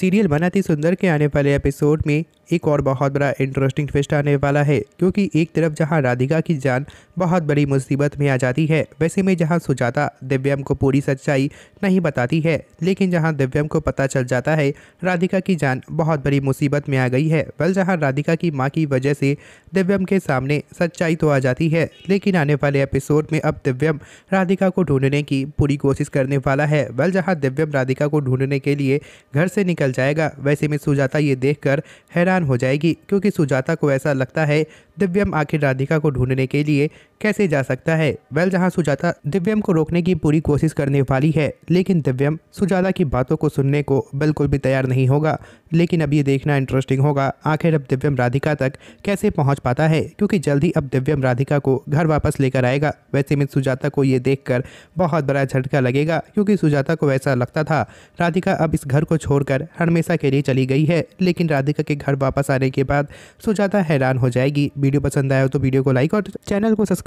serial बनाती सुंदर के आने वाले एपिसोड में एक और बहुत बड़ा इंटरेस्टिंग ट्विस्ट आने वाला है क्योंकि एक तरफ जहां राधिका की जान बहुत बड़ी मुसीबत में आ जाती है वैसे में जहां सुजाता दिव्यम को पूरी सच्चाई नहीं बताती है लेकिन जहां दिव्यम को पता चल जाता है राधिका की जान बहुत बड़ी मुसीबत में आ गई है वल जहाँ राधिका की माँ की वजह से दिव्यम के सामने सच्चाई तो आ जाती है लेकिन आने वाले एपिसोड में अब दिव्यम राधिका को ढूंढने की पूरी कोशिश करने वाला है वल जहाँ दिव्यम राधिका को ढूंढने के लिए घर से निकल जाएगा वैसे में सुजाता ये देखकर हैरान परेशान हो जाएगी क्योंकि सुजाता को ऐसा लगता है दिव्यम आखिर राधिका को ढूंढने के लिए कैसे जा सकता है वेल जहां सुजाता दिव्यम को रोकने की पूरी कोशिश करने वाली है लेकिन दिव्यम सुजाता की बातों को सुनने को बिल्कुल भी तैयार नहीं होगा लेकिन अब ये देखना इंटरेस्टिंग होगा आखिर अब दिव्यम राधिका तक कैसे पहुंच पाता है क्योंकि जल्दी अब दिव्यम राधिका को घर वापस लेकर आएगा वैसे में सुजाता को ये कर बहुत बड़ा झटका लगेगा क्योंकि सुजाता को वैसा लगता था राधिका अब इस घर को छोड़कर हमेशा के लिए चली गई है लेकिन राधिका के घर वापस आने के बाद सुजाता हैरान हो जाएगी वीडियो पसंद आया हो तो वीडियो को लाइक और चैनल को सब्सक्राइब